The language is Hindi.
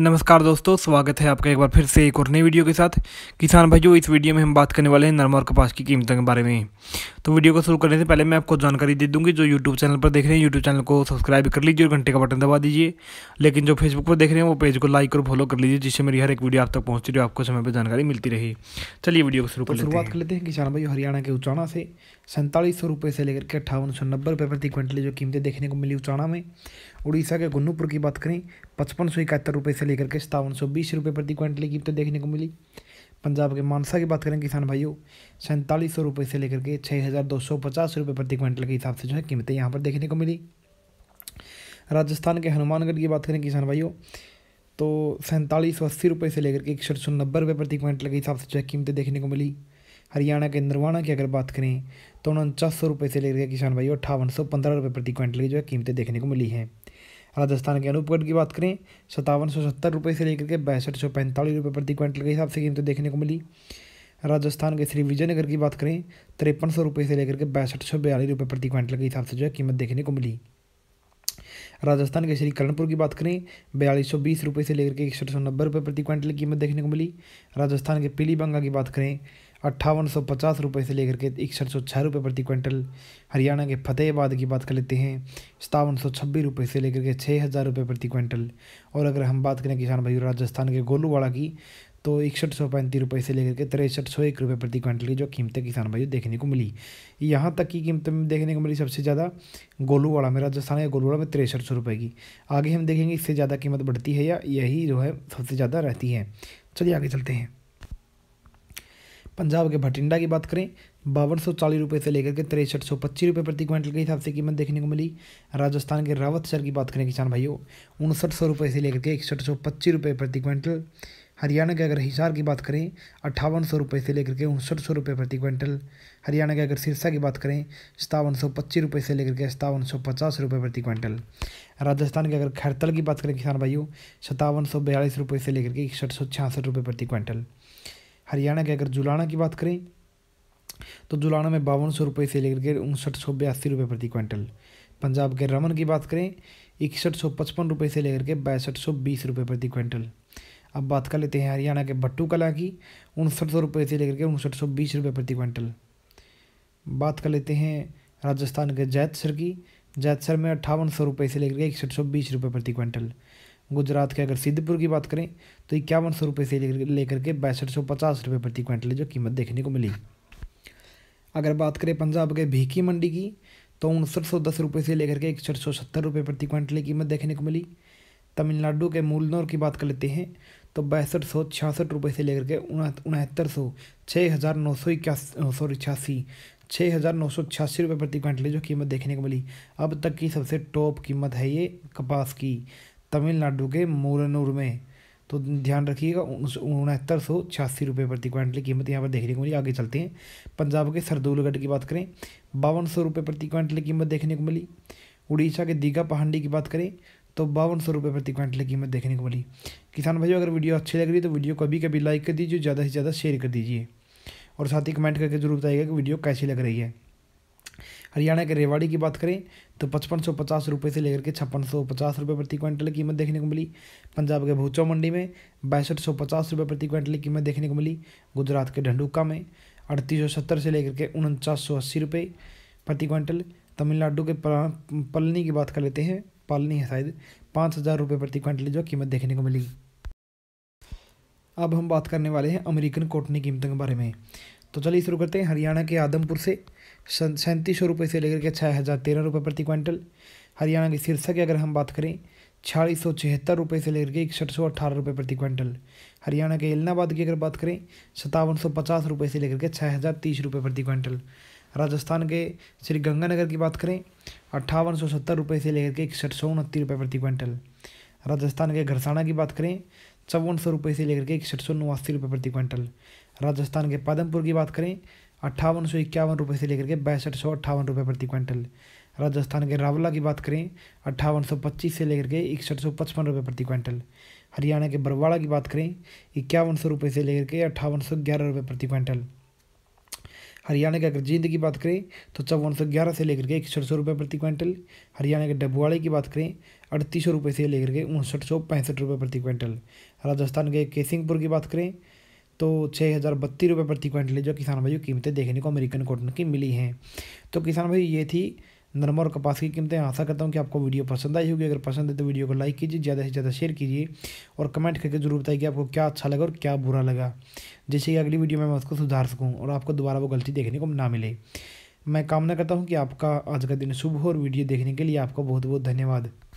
नमस्कार दोस्तों स्वागत है आपका एक बार फिर से एक और नई वीडियो के साथ किसान भाइयों इस वीडियो में हम बात करने वाले हैं नरमा और कपास की कीमतों के बारे में तो वीडियो को शुरू करने से पहले मैं आपको जानकारी दे दूंगी जो यूट्यूब चैनल पर देख रहे हैं यूट्यूब चैनल को सब्सक्राइब कर लीजिए और घंटे का बटन दबा दीजिए लेकिन जो फेसबुक पर देख रहे हैं वो पेज को लाइक और फॉलो कर लीजिए जिससे मेरी हर एक वीडियो आप तक पहुँचती रही आपको समय पर जानकारी मिलती रही चलिए वीडियो को शुरू तो कर शुरुआत कर लेते हैं किसान भाई हरियाणा के उचाना से सैंतालीस सौ रुपये से लेकर के अट्ठावन सौ नब्बे रुपये प्रति क्विंटल जो कीमतें देखने को मिली उचाना में उड़ीसा के गुन्नूपुर की बात करें पचपन सौ इकहत्तर रुपये से लेकर के सतावन सौ बीस रुपये प्रति क्विंटल की कीमत देखने को मिली पंजाब के मानसा की बात करें किसान भाइयों सैंतालीस सौ रुपये से लेकर के छः हज़ार दो सौ पचास रुपये प्रति क्विंटल के हिसाब से जो है कीमतें यहाँ पर देखने को मिली राजस्थान के हनुमानगढ़ की बात करें किसान भाइयों तो सैंतालीस सौ अस्सी रुपये से लेकर के इकसठ सौ नब्बे रुपये प्रति क्विंटल के हिसाब से जो है कीमतें देखने को मिली हरियाणा के नरवाणा की अगर बात करें तो उनचास सौ रुपये से लेकर के किसान भाइयों अठावन सौ पंद्रह रुपये प्रति क्विंटल की जो है कीमतें देखने को मिली हैं राजस्थान के अनूपगढ़ की बात करें सतावन सौ सत्तर रुपये से लेकर के बैसठ सौ पैंतालीस रुपये प्रति क्विंटल के हिसाब से कीमतें देखने को मिली राजस्थान के श्री विजयनगर की बात करें तिरपन सौ रुपये से लेकर के बैसठ सौ बयालीस रुपये प्रति क्विंटल के हिसाब से जो है कीमत देखने को मिली राजस्थान के श्री कर्णपुर की बात करें बयालीस सौ बीस रुपये से लेकर के इकसठ सौ नब्बे रुपये प्रति क्विंटल की कीमत देखने को मिली राजस्थान के बंगा की बात करें अट्ठावन सौ पचास रुपये से लेकर के इकसठ सौ छः रुपये प्रति क्विंटल हरियाणा के फतेहबाद की बात कर लेते हैं सतावन सौ छब्बीस रुपये से लेकर के छः हज़ार रुपये प्रति क्विंटल और अगर हम बात करें किसान भाई राजस्थान के गोलूवाड़ा की तो इकसठ सौ पैंतीस रुपये से लेकर के तिरसठ सौ एक रुपये प्रति क्विंटल की जो कीमतें किसान भाइयों देखने को मिली यहाँ तक की कीमतें देखने को मिली सबसे ज़्यादा गोलूवाड़ा में राजस्थान के गोलूवाड़ा में तिरसठ सौ रुपये की आगे हम देखेंगे इससे ज़्यादा कीमत बढ़ती है या यही जो है सबसे ज़्यादा रहती है चलिए आगे चलते हैं पंजाब के भटिंडा की बात करें बावन सौ चालीस रुपये से लेकर के तिरसठ सौ पच्चीस रुपये प्रति क्विंटल के हिसाब से कीमत देखने को मिली राजस्थान के रावत शहर की बात करें किसान भाइयों उनसठ सौ रुपये से लेकर के इकसठ सौ पच्चीस रुपये प्रति क्विंटल हरियाणा के अगर हिसार की बात करें अट्ठावन सौ रुपये से लेकर के उनसठ सौ रुपये प्रति क्विंटल हरियाणा के अगर सिरसा की बात करें सतावन सौ पच्चीस रुपये से लेकर के सतावन सौ पचास रुपये प्रति क्विंटल राजस्थान के अगर खैरतल की बात करें किसान भाइयों सतावन सौ बयालीस रुपये से लेकर के इकसठ सौ छियासठ रुपये प्रति क्विंटल हरियाणा के अगर जुलाना की बात करें तो जुलाना में बावन सौ रुपये से लेकर के उनसठ सौ बयासी रुपये प्रति क्विंटल पंजाब के रमन की बात करें इकसठ सौ पचपन रुपये से लेकर के पैंसठ सौ बीस रुपये प्रति क्विंटल अब बात कर लेते हैं हरियाणा के भट्टू कला की उनसठ सौ रुपये से लेकर के उनसठ सौ बीस रुपये प्रति क्विंटल बात कर लेते हैं राजस्थान के जैतसर की जैतसर में अट्ठावन सौ रुपये से लेकर के इकसठ सौ बीस रुपये प्रति क्विंटल गुजरात के अगर सिद्धपुर की बात करें तो इक्यावन सौ रुपये से लेकर के बैसठ सौ पचास रुपये प्रति क्विंटल जो कीमत देखने को मिली अगर बात करें पंजाब के भीखी मंडी की तो उनसठ सौ दस रुपये से लेकर के इकसठ सौ सत्तर रुपये प्रति क्विंटल की कीमत देखने को मिली तमिलनाडु के मूलनौर की बात कर लेते हैं तो बैसठ सौ छियासठ रुपये से लेकर के उनहत्तर सौ छः हज़ार नौ सौ इक्यासी सॉरी छियासी छः हज़ार नौ सौ छियासी रुपये प्रति क्विंटल जो कीमत देखने को मिली अब तक की सबसे टॉप कीमत है ये कपास की तमिलनाडु के मोरनूर में तो ध्यान रखिएगा उनहत्तर सौ छियासी रुपये प्रति क्विंटल कीमत यहाँ पर देखने को मिली आगे चलते हैं पंजाब के सरदूलगढ़ की बात करें बावन सौ रुपये प्रति क्विंटल कीमत देखने को मिली उड़ीसा के दीघा पहाड़ी की बात करें तो बावन सौ रुपये प्रति क्विंटल कीमत देखने को मिली किसान भाइयों अगर वीडियो अच्छी लग रही तो वीडियो कभी कभी लाइक कर दीजिए ज़्यादा से ज़्यादा शेयर कर दीजिए और साथ ही कमेंट करके जरूर बताइएगा कि वीडियो कैसी लग रही है हरियाणा के रेवाड़ी की बात करें तो पचपन सौ पचास रुपये से लेकर के छप्पन सौ पचास रुपये प्रति क्विंटल कीमत देखने को मिली पंजाब के भूचौ मंडी में बासठ सौ पचास रुपये प्रति क्विंटल कीमत देखने को मिली गुजरात के ढंडुका में अड़तीस सौ सत्तर से लेकर के उनचास सौ अस्सी रुपये प्रति क्विंटल तमिलनाडु के पलनी की बात कर लेते हैं पालनी है शायद पाँच हज़ार रुपये प्रति क्विंटल जो कीमत देखने को मिली अब हम बात करने वाले हैं अमेरिकन कॉटन की कीमतों के बारे में तो चलिए शुरू करते हैं हरियाणा के आदमपुर से सैंतीस सौ रुपये से लेकर के छः हज़ार तेरह रुपये प्रति क्विंटल हरियाणा के सिरसा की अगर हम बात करें छियालीस सौ छिहत्तर रुपये से लेकर के इकसठ सौ अट्ठारह रुपये प्रति क्विंटल हरियाणा के इलाहाबाद की अगर बात करें सतावन सौ पचास रुपये से लेकर के छः हज़ार तीस रुपये प्रति क्विंटल राजस्थान के श्री गंगानगर की बात करें अट्ठावन सौ सत्तर रुपये से लेकर के इकसठ सौ उनतीस रुपये प्रति क्विंटल राजस्थान के घरसाना की बात करें चौवन सौ रुपये से लेकर के इकसठ सौ नवासी रुपये प्रति क्विंटल राजस्थान के पादमपुर की बात करें अट्ठावन सौ इक्यावन रुपये से लेकर के बैसठ सौ अट्ठावन रुपये प्रति क्विंटल राजस्थान के रावला की बात करें अट्ठावन सौ पच्चीस से लेकर के इकसठ सौ पचपन रुपये प्रति क्विंटल हरियाणा के बरवाड़ा की बात करें इक्यावन सौ रुपये से लेकर के अट्ठावन सौ ग्यारह रुपये प्रति क्विंटल हरियाणा के अगर जींद की बात करें तो चौवन सौ ग्यारह से लेकर के इकसठ सौ रुपये प्रति क्विंटल हरियाणा के डबुआड़े की बात करें अड़तीस सौ रुपये से लेकर के उनसठ सौ पैंसठ रुपये प्रति क्विंटल राजस्थान के केसिंगपुर की बात करें तो छः हज़ार बत्तीस रुपये प्रति क्विंटल जो किसान भाई कीमतें देखने को अमेरिकन कॉटन की मिली हैं तो किसान भाई ये थी नरमा और कपास की कीमतें आशा करता हूँ कि आपको वीडियो पसंद आई होगी अगर पसंद है तो वीडियो को लाइक कीजिए ज़्यादा से ज़्यादा शेयर कीजिए और कमेंट करके जरूर बताइए कि आपको क्या अच्छा लगा और क्या बुरा लगा जिससे कि अगली वीडियो में मैं उसको सुधार सकूँ और आपको दोबारा वो गलती देखने को ना मिले मैं कामना करता हूँ कि आपका आज का दिन शुभ हो और वीडियो देखने के लिए आपका बहुत बहुत धन्यवाद